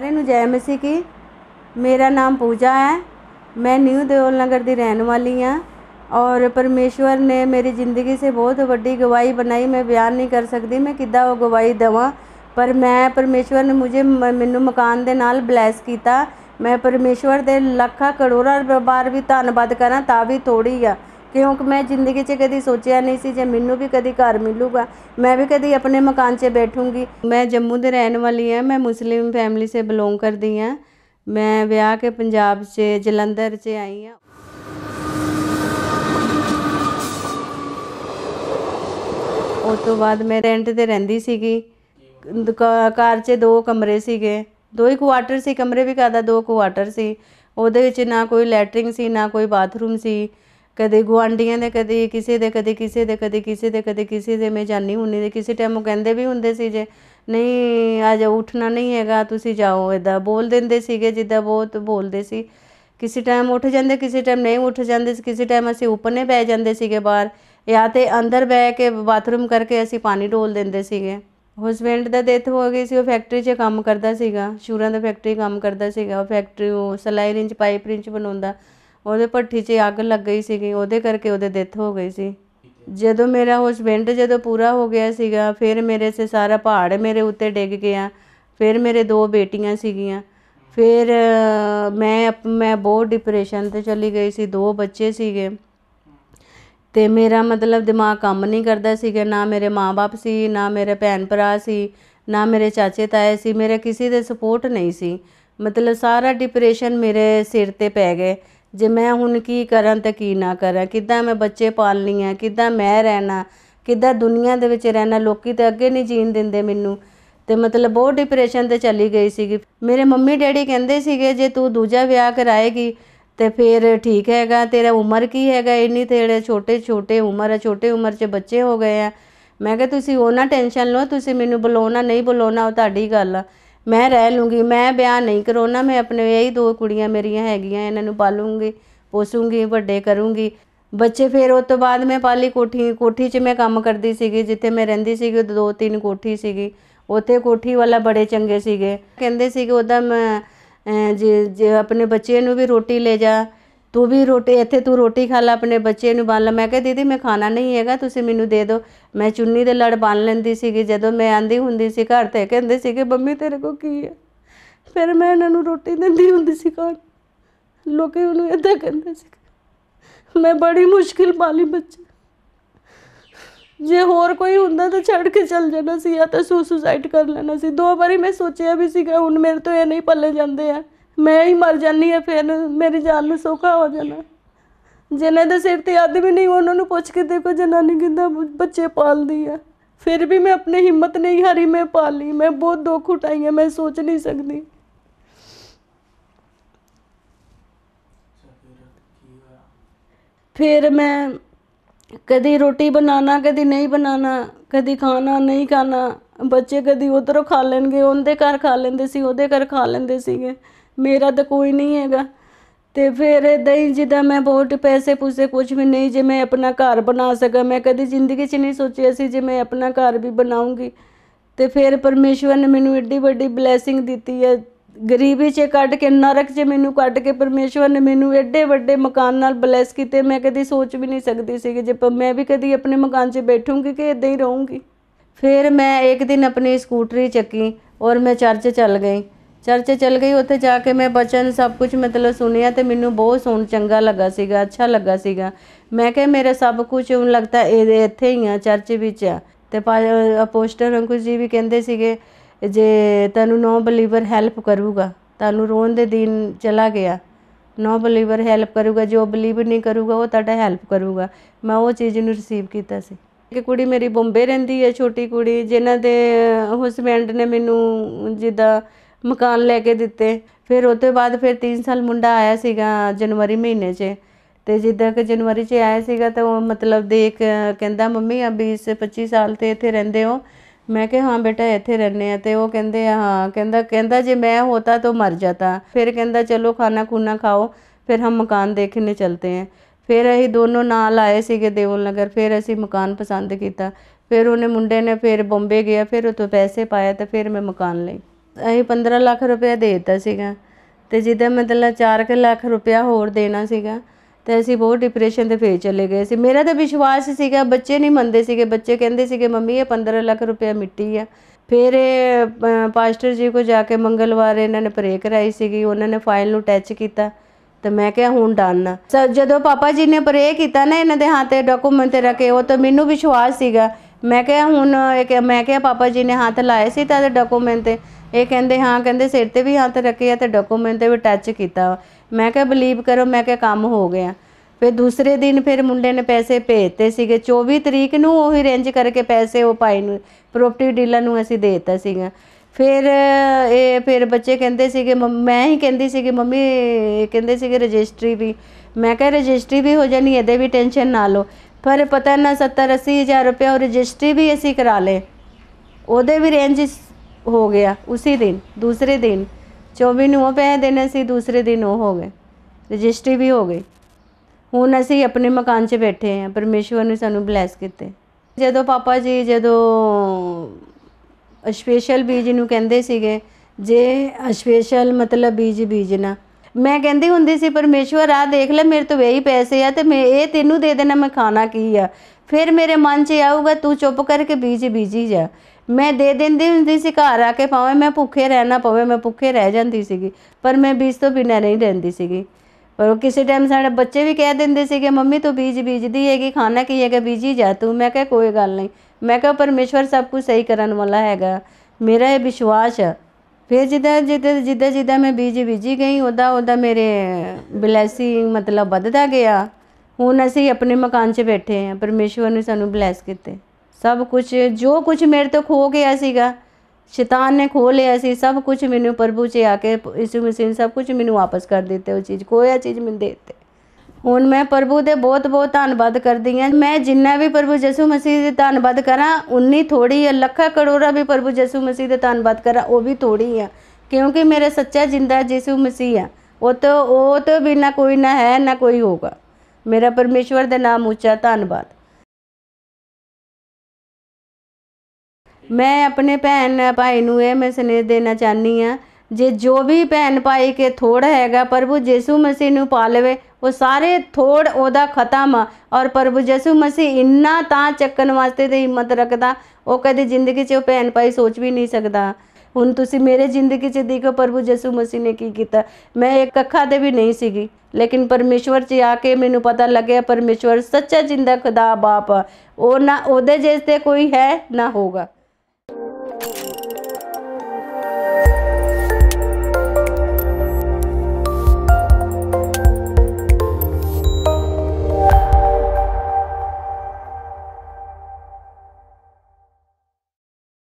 ਸਾਰਿਆਂ ਨੂੰ ਜੈ ਮਸੀਹ ਕੀ ਮੇਰਾ ਨਾਮ ਪੂਜਾ ਹੈ ਮੈਂ ਨਿਊ ਦੇਵਲ ਨਗਰ ਦੀ ਰਹਿਣ ਵਾਲੀ ਹਾਂ ਔਰ ਪਰਮੇਸ਼ਵਰ ਨੇ ਮੇਰੀ ਜ਼ਿੰਦਗੀ ਸੇ ਬਹੁਤ ਵੱਡੀ ਗਵਾਹੀ ਬਣਾਈ ਮੈਂ ਬਿਆਨ ਨਹੀਂ ਕਰ ਸਕਦੀ ਮੈਂ ਕਿੱਦਾਂ ਉਹ ਗਵਾਹੀ ਦਵਾਂ ਪਰ ਮੈਂ ਪਰਮੇਸ਼ਵਰ ਨੇ ਮੈਨੂੰ ਮੈਨੂੰ ਮਕਾਨ ਦੇ ਨਾਲ ਬਲੈਸ ਕੀਤਾ ਮੈਂ ਪਰਮੇਸ਼ਵਰ ਦੇ ਲੱਖਾਂ ਕਰੋੜਾਂ ਰੁਪਏ ਬਾਰ ਵੀ ਧੰਨਵਾਦ ਕਰਾਂ ਤਾਂ ਵੀ ਥੋੜੀ ਆ ਕਿਉਂਕਿ ਮੈਂ ਜ਼ਿੰਦਗੀ 'ਚ ਕਦੀ ਸੋਚਿਆ ਨਹੀਂ ਸੀ ਜੇ ਮੈਨੂੰ ਵੀ ਕਦੀ ਘਰ ਮਿਲੂਗਾ ਮੈਂ ਵੀ ਕਦੀ ਆਪਣੇ ਮਕਾਨ 'ਚ ਬੈਠੂੰਗੀ ਮੈਂ ਜੰਮੂ ਦੇ ਰਹਿਣ ਵਾਲੀ ਹਾਂ ਮੈਂ ਮੁਸਲਿਮ ਫੈਮਿਲੀ ਸੇ ਬਿਲੋਂਗ ਕਰਦੀ ਹਾਂ ਮੈਂ ਵਿਆਹ ਕੇ ਪੰਜਾਬ 'ਚ ਜਲੰਧਰ 'ਚ ਆਈ ਹਾਂ ਉਸ ਤੋਂ ਬਾਅਦ ਮੈਂ ਰੈਂਟ ਤੇ ਰਹਿੰਦੀ ਸੀਗੀ ਕਾਰ 'ਚ ਦੋ ਕਮਰੇ ਸੀਗੇ ਦੋ ਹੀ ਕੁਆਟਰ ਸੀ ਕਮਰੇ ਵੀ ਕਾਦਾ ਦੋ ਕੁਆਟਰ ਸੀ ਉਹਦੇ ਵਿੱਚ ਨਾ ਕੋਈ ਲੈਟਰਿੰਗ ਸੀ ਨਾ ਕੋਈ ਬਾਥਰੂਮ ਸੀ ਕਦੇ ਗੁਆਂਢੀਆਂ ਦੇ ਕਦੇ ਕਿਸੇ ਦੇ ਕਦੇ ਕਿਸੇ ਦੇ ਕਦੇ ਕਿਸੇ ਦੇ ਕਦੇ ਕਿਸੇ ਦੇ ਮੈਂ ਜਾਣੀ ਹੁੰਨੀ ਦੇ ਕਿਸੇ ਟਾਈਮ ਉਹ ਕਹਿੰਦੇ ਵੀ ਹੁੰਦੇ ਸੀ ਜੇ ਨਹੀਂ ਅੱਜ ਉੱਠਣਾ ਨਹੀਂ ਹੈਗਾ ਤੁਸੀਂ ਜਾਓ ਇਦਾਂ ਬੋਲ ਦਿੰਦੇ ਸੀਗੇ ਜਿੱਦਾਂ ਬਹੁਤ ਬੋਲਦੇ ਸੀ ਕਿਸੇ ਟਾਈਮ ਉੱਠ ਜਾਂਦੇ ਕਿਸੇ ਟਾਈਮ ਨਹੀਂ ਉੱਠ ਜਾਂਦੇ ਸੀ ਕਿਸੇ ਟਾਈਮ ਅਸੀਂ ਉੱਪਰ ਨੇ ਬਹਿ ਜਾਂਦੇ ਸੀਗੇ ਬਾਹਰ ਜਾਂ ਤੇ ਅੰਦਰ ਬਹਿ ਕੇ ਬਾਥਰੂਮ ਕਰਕੇ ਅਸੀਂ ਪਾਣੀ ਡੋਲ ਦਿੰਦੇ ਸੀਗੇ ਹਸਬੈਂਡ ਦਾ ਡੈਥ ਹੋ ਗਈ ਸੀ ਉਹ ਫੈਕਟਰੀ 'ਚ ਕੰਮ ਕਰਦਾ ਸੀਗਾ ਸ਼ੂਰਾਂ ਦਾ ਫੈਕਟਰੀ ਕੰਮ ਕਰਦਾ ਸੀਗਾ ਉਹ ਫੈਕਟਰੀ ਉਹ ਸਲਾਈ ਰਿੰਚ ਪਾਈਪ ਰਿੰਚ ਬਣਾਉਂਦਾ ਉਹਦੇ ਭੱਠੀ 'ਚ ਅੱਗ ਲੱਗ ਗਈ ਸੀਗੀ ਉਹਦੇ ਕਰਕੇ ਉਹਦੇ ਡੈਥ ਹੋ ਗਈ ਸੀ ਜਦੋਂ ਮੇਰਾ ਹਸਬੈਂਡ ਜਦੋਂ ਪੂਰਾ ਹੋ ਗਿਆ ਸੀਗਾ ਫਿਰ ਮੇਰੇ ਸੇ ਸਾਰਾ ਪਹਾੜ ਮੇਰੇ ਉੱਤੇ ਡਿੱਗ ਗਿਆ ਫਿਰ ਮੇਰੇ ਦੋ ਬੇਟੀਆਂ ਸੀਗੀਆਂ ਫਿਰ ਮੈਂ ਮੈਂ ਬਹੁਤ ਡਿਪਰੈਸ਼ਨ ਤੇ ਚਲੀ ਗਈ ਸੀ ਦੋ ਬੱਚੇ ਸੀਗੇ ਤੇ ਮੇਰਾ ਮਤਲਬ ਦਿਮਾਗ ਕੰਮ ਨਹੀਂ ਕਰਦਾ ਸੀਗਾ ਨਾ ਮੇਰੇ ਮਾਪੇ ਸੀ ਨਾ ਮੇਰੇ ਭੈਣ ਭਰਾ ਸੀ ਨਾ ਮੇਰੇ ਚਾਚੇ ਤਾਏ ਸੀ ਮੇਰੇ ਕਿਸੇ ਦੇ ਸਪੋਰਟ ਨਹੀਂ ਸੀ ਮਤਲਬ ਸਾਰਾ ਡਿਪਰੈਸ਼ਨ ਮੇਰੇ ਸਿਰ ਤੇ ਪੈ ਗਏ ਜੇ ਮੈਂ ਹੁਣ ਕੀ ਕਰਾਂ ਤੇ ਕੀ ਨਾ ਕਰਾਂ ਕਿੱਦਾਂ ਮੈਂ ਬੱਚੇ ਪਾਲਣੀ ਆ ਕਿੱਦਾਂ ਮੈਂ ਰਹਿਣਾ ਕਿੱਦਾਂ ਦੁਨੀਆ ਦੇ ਵਿੱਚ ਰਹਿਣਾ ਲੋਕੀ ਤੇ ਅੱਗੇ ਨਹੀਂ ਜੀਣ ਦਿੰਦੇ ਮੈਨੂੰ ਤੇ ਮਤਲਬ ਬਹੁਤ ਡਿਪਰੈਸ਼ਨ ਤੇ ਚਲੀ ਗਈ ਸੀਗੀ ਮੇਰੇ ਮੰਮੀ ਡੈਡੀ ਕਹਿੰਦੇ ਸੀਗੇ ਜੇ ਤੂੰ ਦੂਜਾ ਵਿਆਹ ਕਰਾਏਗੀ ਤੇ ਫਿਰ ਠੀਕ ਹੈਗਾ ਤੇਰਾ ਉਮਰ ਕੀ ਹੈਗਾ ਇੰਨੀ ਤੇਰੇ ਛੋਟੇ ਛੋਟੇ ਉਮਰ ਹੈ ਛੋਟੇ ਉਮਰ 'ਚ ਬੱਚੇ ਹੋ ਗਏ ਆ ਮੈਂ ਕਿਹਾ ਤੁਸੀਂ ਉਹ ਨਾ ਟੈਨਸ਼ਨ ਲਓ ਤੁਸੀਂ ਮੈਨੂੰ ਬੁਲਾਉਣਾ ਨਹੀਂ ਬੁਲਾਉਣਾ ਉਹ ਤੁਹਾਡੀ ਗੱਲ ਆ ਮੈਂ ਰਹਿ ਲੂੰਗੀ ਮੈਂ ਵਿਆਹ ਨਹੀਂ ਕਰਉਣਾ ਮੈਂ ਆਪਣੇ ਇਹੀ ਦੋ ਕੁੜੀਆਂ ਮੇਰੀਆਂ ਹੈਗੀਆਂ ਇਹਨਾਂ ਨੂੰ ਪਾਲੂੰਗੀ ਪੋਸੂੰਗੀ ਵੱਡੇ ਕਰੂੰਗੀ ਬੱਚੇ ਫਿਰ ਉਹ ਤੋਂ ਬਾਅਦ ਮੈਂ ਪਾਲੀ ਕੋਠੀ ਕੋਠੀ 'ਚ ਮੈਂ ਕੰਮ ਕਰਦੀ ਸੀਗੀ ਜਿੱਥੇ ਮੈਂ ਰਹਿੰਦੀ ਸੀਗੀ ਦੋ ਤਿੰਨ ਕੋਠੀ ਸੀਗੀ ਉੱਥੇ ਕੋਠੀ ਵਾਲਾ ਬੜੇ ਚੰਗੇ ਸੀਗੇ ਕਹਿੰਦੇ ਸੀਗੇ ਉਹਦਾ ਮੈਂ ਜੇ ਆਪਣੇ ਬੱਚੇ ਨੂੰ ਵੀ ਰੋਟੀ ਲੈ ਜਾ ਤੂੰ ਵੀ ਰੋਟੀ ਇੱਥੇ ਤੂੰ ਰੋਟੀ ਖਾ ਲੈ ਆਪਣੇ ਬੱਚੇ ਨੂੰ ਬੰਨ ਲੈ ਮੈਂ ਕਿਹਾ ਦੀਦੀ ਮੈਂ ਖਾਣਾ ਨਹੀਂ ਹੈਗਾ ਤੁਸੀਂ ਮੈਨੂੰ ਦੇ ਦਿਓ ਮੈਂ ਚੁੰਨੀ ਦੇ ਲੜ ਬੰਨ ਲੈਂਦੀ ਸੀਗੀ ਜਦੋਂ ਮੈਂ ਆਂਦੀ ਹੁੰਦੀ ਸੀ ਘਰ ਤੇ ਕਹਿੰਦੇ ਸੀਗੇ ਮੰਮੀ ਤੇਰੇ ਕੋ ਕੀ ਹੈ ਫਿਰ ਮੈਂ ਇਹਨਾਂ ਨੂੰ ਰੋਟੀ ਦਿੰਦੀ ਹੁੰਦੀ ਸੀ ਘਰ ਲੋਕੀ ਉਹਨੂੰ ਇਦਾਂ ਕਹਿੰਦੇ ਸੀ ਮੈਂ ਬੜੀ ਮੁਸ਼ਕਿਲ ਪਾਲੀ ਬੱਚੇ ਜੇ ਹੋਰ ਕੋਈ ਹੁੰਦਾ ਤਾਂ ਛੱਡ ਕੇ ਚੱਲ ਜਾਣਾ ਸੀ ਜਾਂ ਤਾਂ ਸੁਸਾਈਡ ਕਰ ਲੈਣਾ ਸੀ ਦੋ ਵਾਰੀ ਮੈਂ ਸੋਚਿਆ ਵੀ ਸੀਗਾ ਹੁਣ ਮੇਰੇ ਤੋਂ ਇਹ ਨਹੀਂ ਪੱਲੇ ਜਾਂਦੇ ਆ ਮੈਂ ਹੀ ਮਰ ਜਾਨੀ ਆ ਫਿਰ ਮੇਰੀ ਜਾਨ ਨੂੰ ਸੋਖਾ ਹੋ ਜਾਣਾ ਜਿਨ੍ਹਾਂ ਦੇ ਸਿਰ ਤੇ ਅੱਧ ਵੀ ਨਹੀਂ ਉਹਨਾਂ ਨੂੰ ਪੁੱਛ ਕੇ ਦੇਖੋ ਜਨਾਨੀ ਕਿੰਦਾ ਬੱਚੇ ਪਾਲਦੀ ਆ ਫਿਰ ਵੀ ਮੈਂ ਆਪਣੀ ਹਿੰਮਤ ਨਹੀਂ ਹਾਰੀ ਮੈਂ ਪਾਲੀ ਮੈਂ ਬਹੁਤ ਦੁੱਖ ਉਟਾਈਆਂ ਮੈਂ ਸੋਚ ਨਹੀਂ ਸਕਦੀ ਫਿਰ ਮੈਂ ਕਦੀ ਰੋਟੀ ਬਣਾਣਾ ਕਦੀ ਨਹੀਂ ਬਣਾਣਾ ਕਦੀ ਖਾਣਾ ਨਹੀਂ ਖਾਣਾ ਬੱਚੇ ਕਦੀ ਉਧਰੋਂ ਖਾ ਲੈਣਗੇ ਉਹਦੇ ਘਰ ਖਾ ਲੈਂਦੇ ਸੀ ਉਹਦੇ ਘਰ ਖਾ ਲੈਂਦੇ ਸੀਗੇ ਮੇਰਾ ਤਾਂ ਕੋਈ ਨਹੀਂ ਹੈਗਾ ਤੇ ਫਿਰ ਇਦਾਂ ਹੀ ਜਿੱਦਾਂ ਮੈਂ ਬਹੁਤ ਪੈਸੇ ਪੂਸੇ ਕੁਝ ਵੀ ਨਹੀਂ ਜੇ ਮੈਂ ਆਪਣਾ ਘਰ ਬਣਾ ਸਕਾਂ ਮੈਂ ਕਦੀ ਜ਼ਿੰਦਗੀ 'ਚ ਨਹੀਂ ਸੋਚਿਆ ਸੀ ਜੇ ਮੈਂ ਆਪਣਾ ਘਰ ਵੀ ਬਣਾਉਂਗੀ ਤੇ ਫਿਰ ਪਰਮੇਸ਼ਵਰ ਨੇ ਮੈਨੂੰ ਏਡੀ ਵੱਡੀ ਬਲੇਸਿੰਗ ਦਿੱਤੀ ਹੈ ਗਰੀਬੀ 'ਚ ਕੱਢ ਕੇ ਨਰਕ 'ਚ ਮੈਨੂੰ ਕੱਢ ਕੇ ਪਰਮੇਸ਼ਵਰ ਨੇ ਮੈਨੂੰ ਏਡੇ ਵੱਡੇ ਮਕਾਨ ਨਾਲ ਬਲੇਸ ਕੀਤੇ ਮੈਂ ਕਦੀ ਸੋਚ ਵੀ ਨਹੀਂ ਸਕਦੀ ਸੀ ਕਿ ਜੇ ਮੈਂ ਵੀ ਕਦੀ ਆਪਣੇ ਮਕਾਨ 'ਚ ਬੈਠੂੰਗੀ ਕਿ ਇਦਾਂ ਹੀ ਰਹੂੰਗੀ ਫਿਰ ਮੈਂ ਇੱਕ ਦਿਨ ਆਪਣੀ ਸਕੂਟਰੀ ਚੱਕੀ ਔਰ ਮੈਂ ਚਰਚ ਚੱਲ ਗਈ ਚਰਚ ਚਲ ਗਈ ਉੱਥੇ ਜਾ ਕੇ ਮੈਂ ਬਚਨ ਸਭ ਕੁਝ ਮਤਲਬ ਸੁਣਿਆ ਤੇ ਮੈਨੂੰ ਬਹੁਤ ਸੋਹਣ ਚੰਗਾ ਲੱਗਾ ਸੀਗਾ ਅੱਛਾ ਲੱਗਾ ਸੀਗਾ ਮੈਂ ਕਿਹਾ ਮੇਰੇ ਸਭ ਕੁਝ ਉਹਨ ਲੱਗਦਾ ਇਹਦੇ ਇੱਥੇ ਹੀ ਆ ਚਰਚ ਵਿੱਚ ਆ ਤੇ ਪੋਸਟਰ ਅੰਕੁਸ਼ ਜੀ ਵੀ ਕਹਿੰਦੇ ਸੀਗੇ ਜੇ ਤੈਨੂੰ ਨੋ ਬਲੀਵਰ ਹੈਲਪ ਕਰੂਗਾ ਤੈਨੂੰ ਰੋਣ ਦੇ ਦਿਨ ਚਲਾ ਗਿਆ ਨੋ ਬਲੀਵਰ ਹੈਲਪ ਕਰੂਗਾ ਜੋ ਬਲੀਵ ਨਹੀਂ ਕਰੂਗਾ ਉਹ ਤੁਹਾਡਾ ਹੈਲਪ ਕਰੂਗਾ ਮੈਂ ਉਹ ਚੀਜ਼ ਨੂੰ ਰਿਸੀਵ ਕੀਤਾ ਸੀ ਕਿ ਕੁੜੀ ਮੇਰੀ ਬੰਬੇ ਰਹਿੰਦੀ ਹੈ ਛੋਟੀ ਕੁੜੀ ਜਿਨ੍ਹਾਂ ਦੇ ਹਸਬੰਡ ਨੇ ਮੈਨੂੰ ਜਿੱਦਾਂ ਮਕਾਨ ਲੈ ਕੇ ਦਿੱਤੇ ਫਿਰ ਉਹ ਤੋਂ ਬਾਅਦ ਫਿਰ 3 ਸਾਲ ਮੁੰਡਾ ਆਇਆ ਸੀਗਾ ਜਨਵਰੀ ਮਹੀਨੇ 'ਚ ਤੇ ਜਿੱਦਾਂ ਕਿ ਜਨਵਰੀ 'ਚ ਆਇਆ ਸੀਗਾ ਤਾਂ ਉਹ ਮਤਲਬ ਦੇਖ ਕਹਿੰਦਾ ਮੰਮੀ ਆ 20 ਸੇ 25 ਸਾਲ ਤੇ ਇੱਥੇ ਰਹਿੰਦੇ ਹੋ ਮੈਂ ਕਿਹਾ ਹਾਂ ਬੇਟਾ ਇੱਥੇ ਰਹਿੰਨੇ ਆ ਤੇ ਉਹ ਕਹਿੰਦੇ ਆ ਹਾਂ ਕਹਿੰਦਾ ਕਹਿੰਦਾ ਜੇ ਮੈਂ ਹੋਤਾ ਤਾਂ ਮਰ ਜਾਤਾ ਫਿਰ ਕਹਿੰਦਾ ਚਲੋ ਖਾਣਾ ਖੂਨਾ ਖਾਓ ਫਿਰ ਹਮ ਮਕਾਨ ਦੇਖਣੇ ਚਲਤੇ ਹਾਂ ਫਿਰ ਅਸੀਂ ਦੋਨੋਂ ਨਾਲ ਆਏ ਸੀਗੇ ਦੇਵਲ ਨਗਰ ਫਿਰ ਅਸੀਂ ਮਕਾਨ ਪਸੰਦ ਕੀਤਾ ਫਿਰ ਉਹਨੇ ਮੁੰਡੇ ਨੇ ਫਿਰ ਬੰਬੇ ਗਿਆ ਫਿਰ ਉਹ ਤੋਂ ਪੈਸੇ ਪਾਇਆ ਤੇ ਫਿਰ ਮੈਂ ਮਕਾਨ ਲਈ ਅਸੀਂ 15 ਲੱਖ ਰੁਪਏ ਦੇ ਦਿੱਤਾ ਸੀਗਾ ਤੇ ਜਿਹਦਾ ਮਤਲਬ 4 ਲੱਖ ਰੁਪਇਆ ਹੋਰ ਦੇਣਾ ਸੀਗਾ ਤੇ ਅਸੀਂ ਬਹੁਤ ਡਿਪਰੈਸ਼ਨ ਤੇ ਫੇਰ ਚਲੇ ਗਏ ਸੀ ਮੇਰਾ ਤਾਂ ਵਿਸ਼ਵਾਸ ਸੀਗਾ ਬੱਚੇ ਨਹੀਂ ਮੰਨਦੇ ਸੀਗੇ ਬੱਚੇ ਕਹਿੰਦੇ ਸੀਗੇ ਮੰਮੀ ਇਹ 15 ਲੱਖ ਰੁਪਏ ਮਿੱਟੀ ਆ ਫਿਰ ਇਹ ਪਾਸਟਰ ਜੀ ਕੋ ਜਾ ਕੇ ਮੰਗਲਵਾਰ ਇਹਨਾਂ ਨੇ ਪ੍ਰੇ ਕਰਾਈ ਸੀਗੀ ਉਹਨਾਂ ਨੇ ਫਾਈਲ ਨੂੰ ਟੱਚ ਕੀਤਾ ਤੇ ਮੈਂ ਕਿਹਾ ਹੁਣ ਡਨ ਸਰ ਜਦੋਂ ਪਾਪਾ ਜੀ ਨੇ ਪ੍ਰੇ ਕੀਤਾ ਨਾ ਇਹਨਾਂ ਦੇ ਹੱਥੇ ਡਾਕੂਮੈਂਟ ਤੇ ਰੱਖੇ ਉਹ ਤਾਂ ਮੈਨੂੰ ਵਿਸ਼ਵਾਸ ਸੀਗਾ ਮੈਂ ਕਿਹਾ ਹੁਣ ਮੈਂ ਕਿਹਾ ਪਾਪਾ ਜੀ ਨੇ ਹੱਥ ਲਾਏ ਸੀ ਤਾਂ ਡਾਕੂਮੈਂਟ ਤੇ ਇਹ ਕਹਿੰਦੇ ਹਾਂ ਕਹਿੰਦੇ ਸਿਰ ਤੇ ਵੀ ਹੱਥ ਰੱਖਿਆ ਤੇ ਡਾਕੂਮੈਂਟ ਤੇ ਵੀ ਟੱਚ ਕੀਤਾ ਮੈਂ ਕਿਹਾ ਬਲੀਵ ਕਰੋ ਮੈਂ ਕਿਹਾ ਕੰਮ ਹੋ ਗਿਆ ਫਿਰ ਦੂਸਰੇ ਦਿਨ ਫਿਰ ਮੁੰਡੇ ਨੇ ਪੈਸੇ ਭੇਜਤੇ ਸੀਗੇ 24 ਤਰੀਕ ਨੂੰ ਉਹ ਹੀ ਰੇਂਜ ਕਰਕੇ ਪੈਸੇ ਉਹ ਪਾਈ ਨੂੰ ਪ੍ਰੋਪਰਟੀ ਡੀਲਰ ਨੂੰ ਅਸੀਂ ਦੇ ਦਿੱਤਾ ਸੀਗਾ ਫਿਰ ਇਹ ਫਿਰ ਬੱਚੇ ਕਹਿੰਦੇ ਸੀਗੇ ਮੈਂ ਹੀ ਕਹਿੰਦੀ ਸੀਗੀ ਮੰਮੀ ਕਹਿੰਦੇ ਸੀਗੇ ਰਜਿਸਟਰੀ ਵੀ ਮੈਂ ਕਿਹਾ ਰਜਿਸਟਰੀ ਵੀ ਹੋ ਜਾਣੀ ਇਹਦੇ ਵੀ ਟੈਨਸ਼ਨ ਨਾ ਲਓ ਪਰ ਪਤਾ ਨਾ 70 80000 ਰੁਪਏ ਉਹ ਰਜਿਸਟਰੀ ਵੀ ਅਸੀਂ ਕਰਾ ਲੇ ਉਹਦੇ ਵੀ ਰੇਂਜ ਹੋ ਗਿਆ ਉਸੇ ਦਿਨ ਦੂਸਰੇ ਦਿਨ 24 ਨੂੰ ਉਹ ਪੈਸੇ ਦੇਣੇ ਸੀ ਦੂਸਰੇ ਦਿਨ ਉਹ ਹੋ ਗਏ ਰਜਿਸਟਰੀ ਵੀ ਹੋ ਗਈ ਹੁਣ ਅਸੀਂ ਆਪਣੇ ਮਕਾਨ 'ਚ ਬੈਠੇ ਹਾਂ ਪਰਮੇਸ਼ਵਰ ਨੇ ਸਾਨੂੰ ਬਲੈਸ ਕੀਤੇ ਜਦੋਂ ਪਾਪਾ ਜੀ ਜਦੋਂ ਸਪੈਸ਼ਲ ਬੀਜ ਨੂੰ ਕਹਿੰਦੇ ਸੀਗੇ ਜੇ ਸਪੈਸ਼ਲ ਮਤਲਬ ਬੀਜ ਬੀਜਣਾ ਮੈਂ ਕਹਿੰਦੀ ਹੁੰਦੀ ਸੀ ਪਰਮੇਸ਼ਵਰ ਆ ਦੇਖ ਲੈ ਮੇਰੇ ਤੋਂ ਵੇਹੀ ਪੈਸੇ ਆ ਤੇ ਮੈਂ ਇਹ ਤੈਨੂੰ ਦੇ ਦੇਣਾ ਮੈਂ ਖਾਣਾ ਕੀ ਆ ਫਿਰ ਮੇਰੇ ਮਨ 'ਚ ਆਊਗਾ ਤੂੰ ਚੁੱਪ ਕਰਕੇ ਬੀਜ ਬੀਜੀ ਜਾ ਮੈਂ ਦੇ ਦਿੰਦੀ ਹੁੰਦੀ ਸੀ ਘਰ ਆ ਕੇ ਪਾਵੇਂ ਮੈਂ ਭੁੱਖੇ ਰਹਿਣਾ ਪਵੇ ਮੈਂ ਭੁੱਖੇ ਰਹਿ ਜਾਂਦੀ ਸੀਗੀ ਪਰ ਮੈਂ ਬੀਜ ਤੋਂ ਬਿਨਾ ਨਹੀਂ ਰਹਿੰਦੀ ਸੀਗੀ ਪਰ ਉਹ ਕਿਸੇ ਟਾਈਮ ਸਾਡੇ ਬੱਚੇ ਵੀ ਕਹਿ ਦਿੰਦੇ ਸੀਗੇ ਮੰਮੀ ਤੂੰ ਬੀਜ ਬੀਜਦੀ ਹੈਗੀ ਖਾਣਾ ਕੀ ਹੈਗਾ ਬੀਜੀ ਜਾ ਤੂੰ ਮੈਂ ਕਿਹਾ ਕੋਈ ਗੱਲ ਨਹੀਂ ਮੈਂ ਕਿਹਾ ਪਰਮੇਸ਼ਵਰ ਸਭ ਕੁਝ ਸਹੀ ਕਰਨ ਵਾਲਾ ਹੈਗਾ ਮੇਰਾ ਇਹ ਵਿਸ਼ਵਾਸ ਹੈ ਫਿਰ ਜਿੱਦਾਂ ਜਿੱਦਾਂ ਜਿੱਦਾਂ ਜਿੱਦਾਂ ਮੈਂ ਬੀਜ ਬੀਜੀ ਗਈ ਉਹਦਾ ਉਹਦਾ ਮੇਰੇ ਬਲੇਸਿੰਗ ਮਤਲਬ ਵੱਧਦਾ ਗਿਆ ਹੁਣ ਅਸੀਂ ਆਪਣੇ ਮਕਾਨ 'ਚ ਬੈਠੇ ਆਂ ਪਰਮੇਸ਼ਵਰ ਨੇ ਸਾਨੂੰ ਬਲੈਸ ਕੀਤੇ ਸਭ ਕੁਝ ਜੋ ਕੁਝ ਮੇਰੇ ਤੋਂ ਖੋ ਗਿਆ ਸੀਗਾ ਸ਼ੈਤਾਨ ਨੇ ਖੋ ਲਿਆ ਸੀ ਸਭ ਕੁਝ ਮੈਨੂੰ ਪ੍ਰਭੂ 'ਚ ਆ ਕੇ ਇਸ ਮਸੀਨ ਸਭ ਕੁਝ ਮੈਨੂੰ ਵਾਪਸ ਕਰ ਦਿੱਤੇ ਉਹ ਚੀਜ਼ ਖੋਇਆ ਚੀਜ਼ ਮੈਨੂੰ ਦੇ ਦਿੱਤੇ ਹੁਣ ਮੈਂ ਪ੍ਰਭੂ ਦੇ ਬਹੁਤ-ਬਹੁਤ ਧੰਨਵਾਦ ਕਰਦੀ ਹਾਂ ਮੈਂ ਜਿੰਨਾ ਵੀ ਪ੍ਰਭੂ ਯਿਸੂ ਮਸੀਹ ਦੇ ਧੰਨਵਾਦ ਕਰਾਂ ਉਨੀ ਥੋੜੀ ਹੈ ਲੱਖਾਂ ਕਰੋੜਾਂ ਵੀ ਪ੍ਰਭੂ ਯਿਸੂ ਮਸੀਹ ਦੇ ਧੰਨਵਾਦ ਕਰਾਂ ਉਹ ਵੀ ਥੋੜੀ ਹੈ ਕਿਉਂਕਿ ਮੇਰੇ ਸੱਚਾ ਜਿੰਦਾ ਯਿਸੂ ਮਸੀਹ ਆ ਉਹ ਤੋਂ ਉਹ ਤੋਂ ਬਿਨਾ ਕੋਈ ਨਾ ਹੈ ਨਾ ਕੋਈ ਹੋਗਾ ਮੇਰਾ ਪਰਮੇਸ਼ਵਰ ਦੇ ਨਾਮ ਉੱਚਾ ਧੰਨਵਾਦ ਮੈਂ ਆਪਣੇ ਭੈਣ ਭਾਈ ਨੂੰ ਇਹ ਮੈਂ ਦੇਣਾ ਚਾਹਨੀ ਆ ਜੇ ਜੋ ਵੀ ਭੈਣ ਪਾਈ ਕੇ ਥੋੜ ਹੈਗਾ ਪ੍ਰਭੂ ਯੇਸੂ ਮਸੀਹ ਨੂੰ ਪਾ ਲਵੇ ਉਹ ਸਾਰੇ ਥੋੜ ਉਹਦਾ ਖਤਮ ਔਰ ਪ੍ਰਭੂ ਯੇਸੂ ਮਸੀਹ ਇੰਨਾ ਤਾਂ ਚੱਕਣ ਵਾਸਤੇ ਤੇ ਹਿੰਮਤ ਰੱਖਦਾ ਉਹ ਕਦੇ ਜ਼ਿੰਦਗੀ 'ਚ ਉਹ ਭੈਣ ਪਾਈ ਸੋਚ ਵੀ ਨਹੀਂ ਸਕਦਾ ਹੁਣ ਤੁਸੀਂ ਮੇਰੇ ਜ਼ਿੰਦਗੀ 'ਚ ਦੇਖੋ ਪ੍ਰਭੂ ਯੇਸੂ ਮਸੀਹ ਨੇ ਕੀ ਕੀਤਾ ਮੈਂ ਇੱਕ ਅੱਖਾਂ ਤੇ ਵੀ ਨਹੀਂ ਸੀਗੀ ਲੇਕਿਨ ਪਰਮੇਸ਼ਵਰ 'ਚ ਆ ਕੇ ਮੈਨੂੰ ਪਤਾ ਲੱਗਿਆ ਪਰਮੇਸ਼ਵਰ ਸੱਚਾ ਜਿੰਦਾ ਖੁਦਾ ਬਾਪ ਉਹ ਨਾ ਉਹਦੇ ਜਿਸ ਤੇ ਕੋਈ ਹੈ ਨਾ ਹੋਗਾ